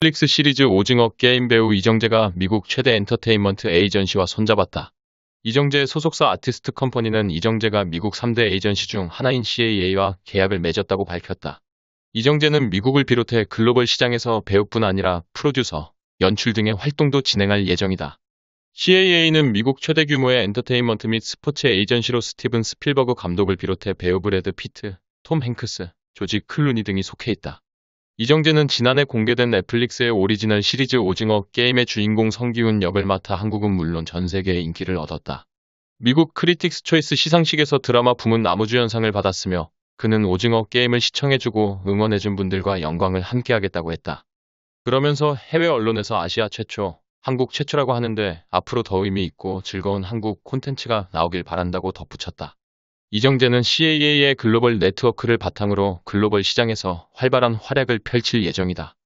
넷플릭스 시리즈 오징어 게임 배우 이정재가 미국 최대 엔터테인먼트 에이전시와 손잡았다. 이정재의 소속사 아티스트 컴퍼니는 이정재가 미국 3대 에이전시 중 하나인 CAA와 계약을 맺었다고 밝혔다. 이정재는 미국을 비롯해 글로벌 시장에서 배우뿐 아니라 프로듀서, 연출 등의 활동도 진행할 예정이다. CAA는 미국 최대 규모의 엔터테인먼트 및 스포츠 에이전시로 스티븐 스필버그 감독을 비롯해 배우 브래드 피트, 톰 행크스, 조지 클루니 등이 속해 있다. 이정재는 지난해 공개된 넷플릭스의 오리지널 시리즈 오징어 게임의 주인공 성기훈 역을 맡아 한국은 물론 전 세계의 인기를 얻었다. 미국 크리틱스 초이스 시상식에서 드라마 부문 나무주연상을 받았으며 그는 오징어 게임을 시청해주고 응원해준 분들과 영광을 함께하겠다고 했다. 그러면서 해외 언론에서 아시아 최초, 한국 최초라고 하는데 앞으로 더 의미 있고 즐거운 한국 콘텐츠가 나오길 바란다고 덧붙였다. 이정재는 CAA의 글로벌 네트워크를 바탕으로 글로벌 시장에서 활발한 활약을 펼칠 예정이다.